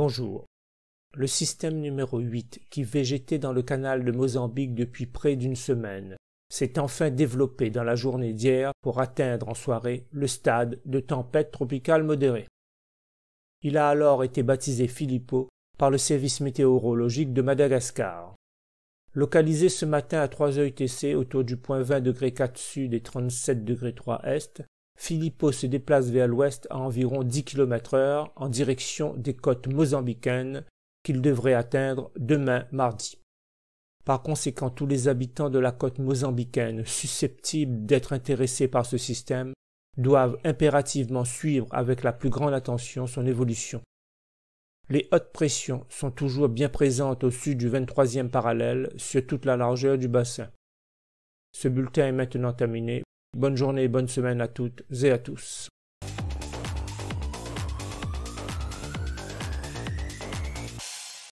Bonjour. Le système numéro 8, qui végétait dans le canal de Mozambique depuis près d'une semaine, s'est enfin développé dans la journée d'hier pour atteindre en soirée le stade de tempête tropicale modérée. Il a alors été baptisé Philippot par le service météorologique de Madagascar. Localisé ce matin à 3 heures UTC autour du point 20 degrés 4 sud et 37 degrés 3 est, Filippo se déplace vers l'ouest à environ 10 km heure en direction des côtes mozambicaines qu'il devrait atteindre demain mardi. Par conséquent, tous les habitants de la côte mozambicaine susceptibles d'être intéressés par ce système doivent impérativement suivre avec la plus grande attention son évolution. Les hautes pressions sont toujours bien présentes au sud du 23e parallèle sur toute la largeur du bassin. Ce bulletin est maintenant terminé. Bonne journée, bonne semaine à toutes et à tous.